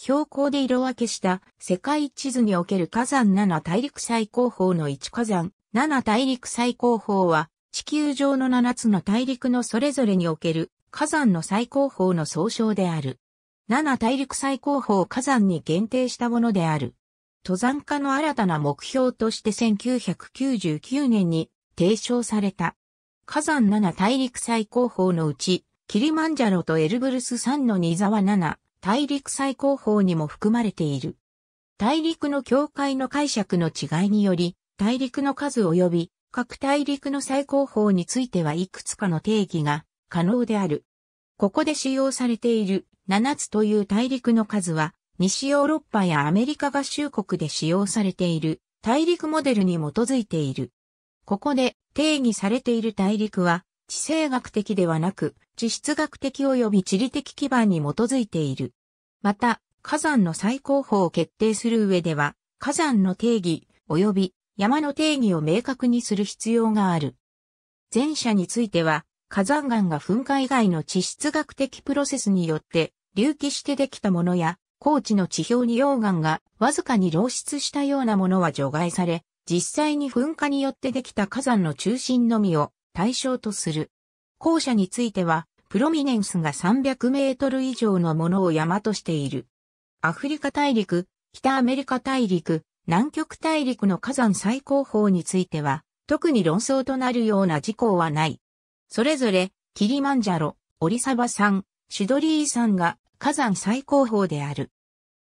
標高で色分けした世界地図における火山7大陸最高峰の1火山7大陸最高峰は地球上の7つの大陸のそれぞれにおける火山の最高峰の総称である。7大陸最高峰火山に限定したものである。登山家の新たな目標として1999年に提唱された。火山7大陸最高峰のうち、キリマンジャロとエルブルス山の2沢ワ7、大陸最高峰にも含まれている。大陸の境界の解釈の違いにより、大陸の数及び各大陸の最高峰についてはいくつかの定義が可能である。ここで使用されている7つという大陸の数は、西ヨーロッパやアメリカ合衆国で使用されている大陸モデルに基づいている。ここで定義されている大陸は、地政学的ではなく、地質学的及び地理的基盤に基づいている。また、火山の最高峰を決定する上では、火山の定義及び山の定義を明確にする必要がある。前者については、火山岩が噴火以外の地質学的プロセスによって隆起してできたものや、高地の地表に溶岩がわずかに漏出したようなものは除外され、実際に噴火によってできた火山の中心のみを対象とする。後者については、プロミネンスが300メートル以上のものを山としている。アフリカ大陸、北アメリカ大陸、南極大陸の火山最高峰については、特に論争となるような事項はない。それぞれ、キリマンジャロ、オリサバ山、シドリー山が火山最高峰である。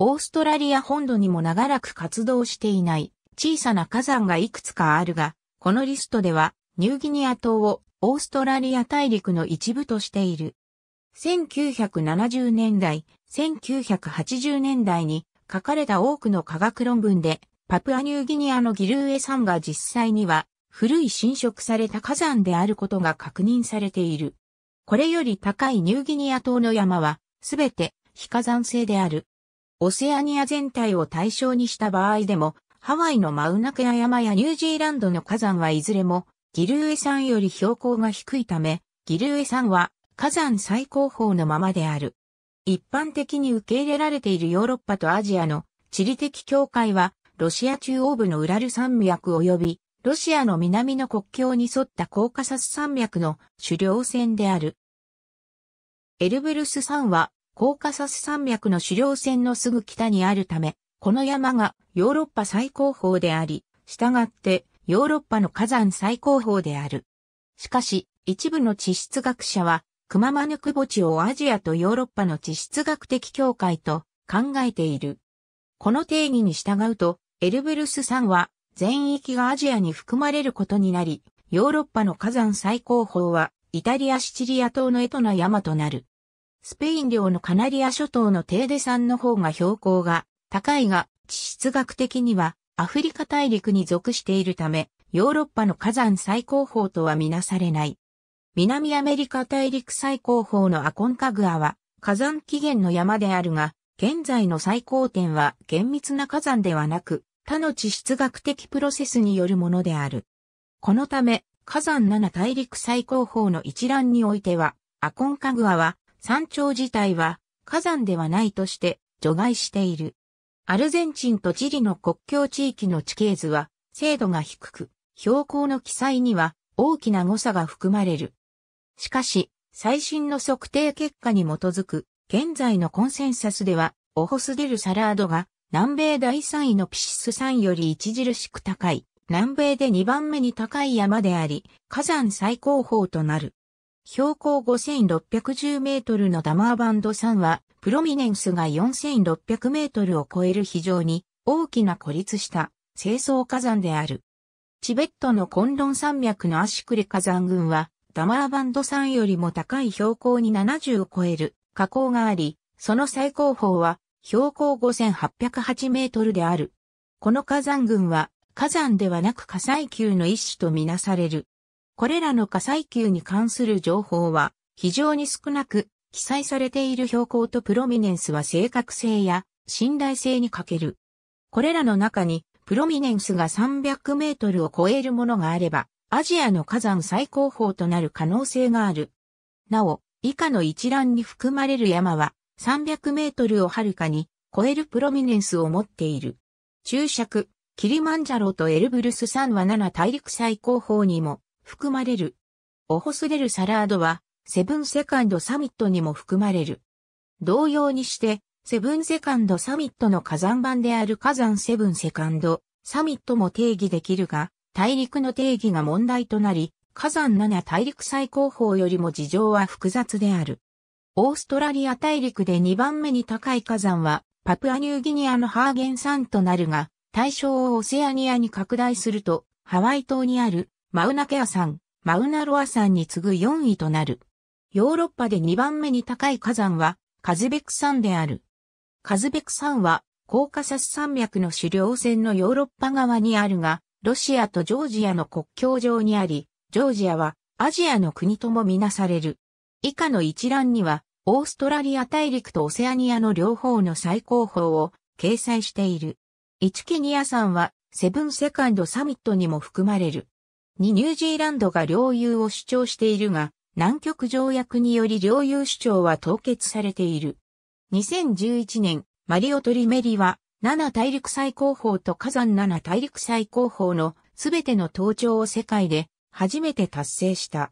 オーストラリア本土にも長らく活動していない小さな火山がいくつかあるが、このリストではニューギニア島をオーストラリア大陸の一部としている。1970年代、1980年代に書かれた多くの科学論文で、パプアニューギニアのギルーエ山が実際には古い侵食された火山であることが確認されている。これより高いニューギニア島の山は、すべて非火山性である。オセアニア全体を対象にした場合でも、ハワイのマウナケア山やニュージーランドの火山はいずれもギルエ山より標高が低いため、ギルエ山は火山最高峰のままである。一般的に受け入れられているヨーロッパとアジアの地理的境界は、ロシア中央部のウラル山脈及び、ロシアの南の国境に沿ったコーカサス山脈の主稜線である。エルブルス山は、コーカサス山脈の主稜線のすぐ北にあるため、この山がヨーロッパ最高峰であり、したがってヨーロッパの火山最高峰である。しかし、一部の地質学者は、熊ママヌク墓地をアジアとヨーロッパの地質学的境界と考えている。この定義に従うと、エルブルス山は全域がアジアに含まれることになり、ヨーロッパの火山最高峰はイタリア・シチリア島のエトナ山となる。スペイン領のカナリア諸島のテーデ山の方が標高が高いが、地質学的にはアフリカ大陸に属しているため、ヨーロッパの火山最高峰とはみなされない。南アメリカ大陸最高峰のアコンカグアは火山起源の山であるが、現在の最高点は厳密な火山ではなく、他の地質学的プロセスによるものである。このため、火山7大陸最高峰の一覧においては、アコンカグアは山頂自体は火山ではないとして除外している。アルゼンチンとチリの国境地域の地形図は精度が低く、標高の記載には大きな誤差が含まれる。しかし、最新の測定結果に基づく現在のコンセンサスでは、オホスデルサラードが南米第3位のピシス山より著しく高い、南米で2番目に高い山であり、火山最高峰となる。標高5610メートルのダマーバンド山はプロミネンスが4600メートルを超える非常に大きな孤立した清掃火山である。チベットのコンロン山脈のアシクレ火山群は、ダマーバンド山よりも高い標高に70を超える火口があり、その最高峰は標高5808メートルである。この火山群は火山ではなく火災球の一種とみなされる。これらの火災球に関する情報は非常に少なく、記載されている標高とプロミネンスは正確性や信頼性に欠ける。これらの中に、プロミネンスが300メートルを超えるものがあれば、アジアの火山最高峰となる可能性がある。なお、以下の一覧に含まれる山は、300メートルをはるかに超えるプロミネンスを持っている。注釈、キリマンジャロとエルブルス山は7大陸最高峰にも含まれる。オホスレルサラードはセブンセカンドサミットにも含まれる。同様にして、セブンセカンドサミットの火山版である火山セブンセカンドサミットも定義できるが、大陸の定義が問題となり、火山7大陸最高峰よりも事情は複雑である。オーストラリア大陸で2番目に高い火山は、パプアニューギニアのハーゲン山となるが、対象をオセアニアに拡大すると、ハワイ島にあるマウナケア山、マウナロア山に次ぐ4位となる。ヨーロッパで2番目に高い火山はカズベク山である。カズベク山はコーカサス山脈の主稜線のヨーロッパ側にあるが、ロシアとジョージアの国境上にあり、ジョージアはアジアの国ともみなされる。以下の一覧には、オーストラリア大陸とオセアニアの両方の最高峰を掲載している。イチケニア山はセブンセカンドサミットにも含まれる。ニュージーランドが領有を主張しているが、南極条約により領有主張は凍結されている。2011年、マリオトリメリは、7大陸最高峰と火山7大陸最高峰のすべての登頂を世界で初めて達成した。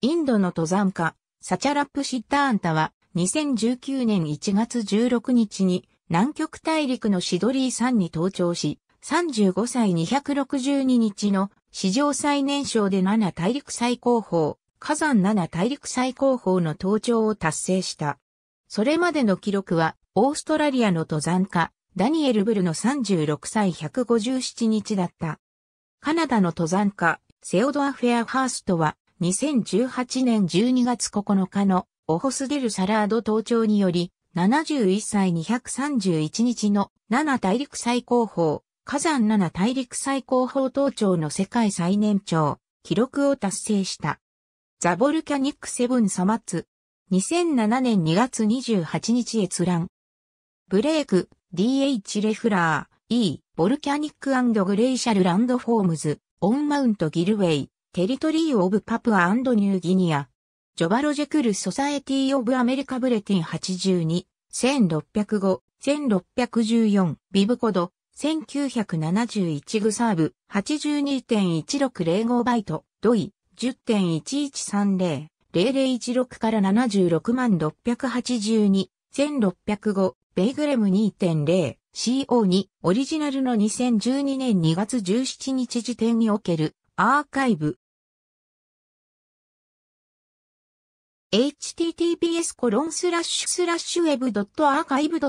インドの登山家、サチャラップ・シッターンタは2019年1月16日に南極大陸のシドリー山に登頂し、35歳262日の史上最年少で7大陸最高峰火山7大陸最高峰の登頂を達成した。それまでの記録は、オーストラリアの登山家、ダニエル・ブルの36歳157日だった。カナダの登山家、セオドア・フェアハーストは、2018年12月9日のオホスデル・サラード登頂により、71歳231日の7大陸最高峰、火山7大陸最高峰登頂の世界最年長、記録を達成した。ザボルキャニックセブンサマッツ。2007年2月28日閲覧。ブレイク、DH レフラー、E、ボルキャニックグレイシャルランドフォームズ、オンマウントギルウェイ、テリトリーオブパプアニューギニア。ジョバロジェクルソサエティオブアメリカブレティン82、1605、1614、ビブコド、1971グサーブ、82.1605バイト、ドイ、10.1130、0016から76万682、1605、ベイグレム2.0、CO2、オリジナルの2012年2月17日時点における、アーカイブ、https コロンスラッシュスラッシュ web.archive.org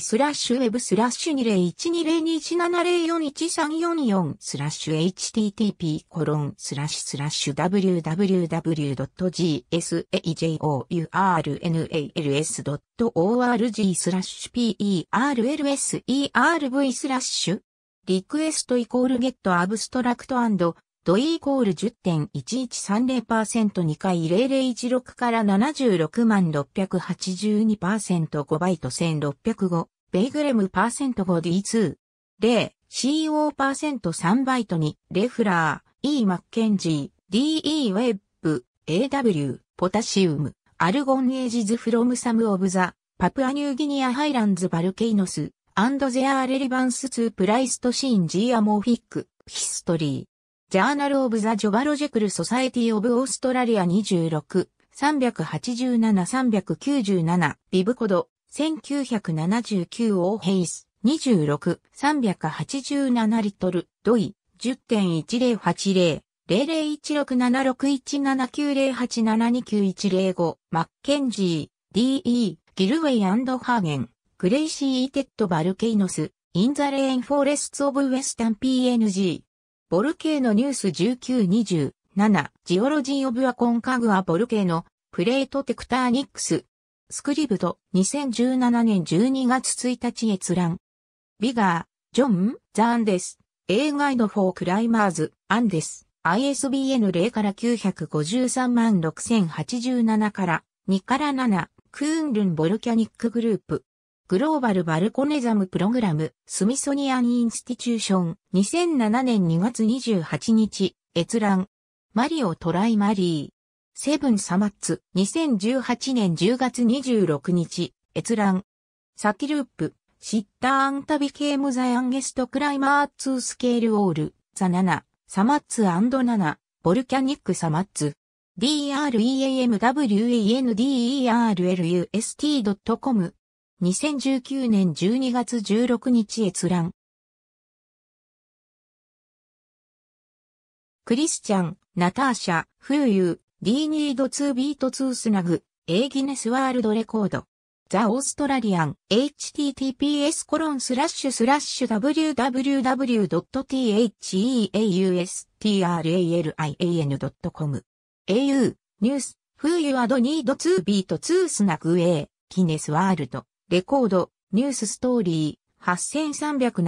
スラッシュ web スラッシュ201227041344スラッシュ http コロンスラッシュスラッシュ www.gsajournals.org スラッシュ perlserv スラッシュリクエストイコールゲットアブストラクト度イイコール 10.1130%2 回0016から76万682%ーバイト1605ベイグレムパーセント 5D2 0 CO%3 バイトにレフラー E マッケンジー DE ウェブ AW ポタシウムアルゴンエージズフロムサムオブザパプアニューギニアハイランズバルケイノスアンドゼアーレリバンスツープライストシーンジーアモーフィックヒストリージャーナル・オブ・ザ・ジョバロジェクル・ソサエティ・オブ・オーストラリア26、387-397、ビブコド、1979オーヘイス、26、387リットル、ドイ、10.1080。0016761790872910マッケンジー、D.E., ギルウェイハーゲン、グレイシー・イテッド・バルケイノス、インザ・レイン・フォーレスツ・オブ・ウェスタン PNG、ボルケーノニュース1927、ジオロジー・オブ・アコンカグア・ボルケーノ、プレートテクターニックス、スクリブト、2017年12月1日閲覧。ビガー、ジョン、ザーンです。A ガイドフォークライマーズ、アンです。ISBN 0から953万6087から2から7、クーンルンボルキャニックグループ。グローバルバルコネザムプログラム、スミソニアン・インスティチューション、2007年2月28日、閲覧。マリオ・トライ・マリー。セブン・サマッツ、2018年10月26日、閲覧。サキループ、シッター・アンタビケーム・ザ・ヤンゲスト・クライマー・ツー・スケール・オール、ザ・ナナ、サマッツ・アンド・ナナ、ボルキャニック・サマッツ。dreamwanderlust.com 2019年12月16日閲覧。クリスチャン、ナターシャ、フーユー、リーニード2ビート2スナグ、エーギネスワールドレコード。ザ・オーストラリアン、https コロンスラッシュスラッシュ www.theaustralian.com au, ニュース、フーユアドニード2ビート2スナグ A、ギネスワールド。レコード、ニュースストーリー、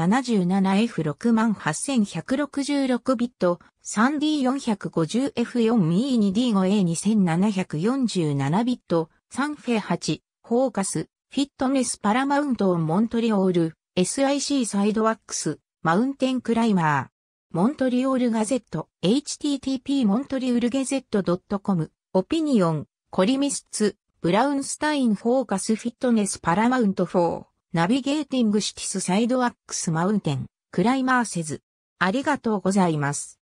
8377F68166 ビット、3D450F4ME2D5A2747 ビット、サンフェ8、フォーカス、フィットネスパラマウントモントリオール、SIC サイドワックス、マウンテンクライマー。モントリオールガゼット、http モントリウールゲゼット .com、オピニオン、コリミスツ、ブラウンスタインフォーカスフィットネスパラマウント4、ナビゲーティングシティスサイドワックスマウンテン、クライマーせず。ありがとうございます。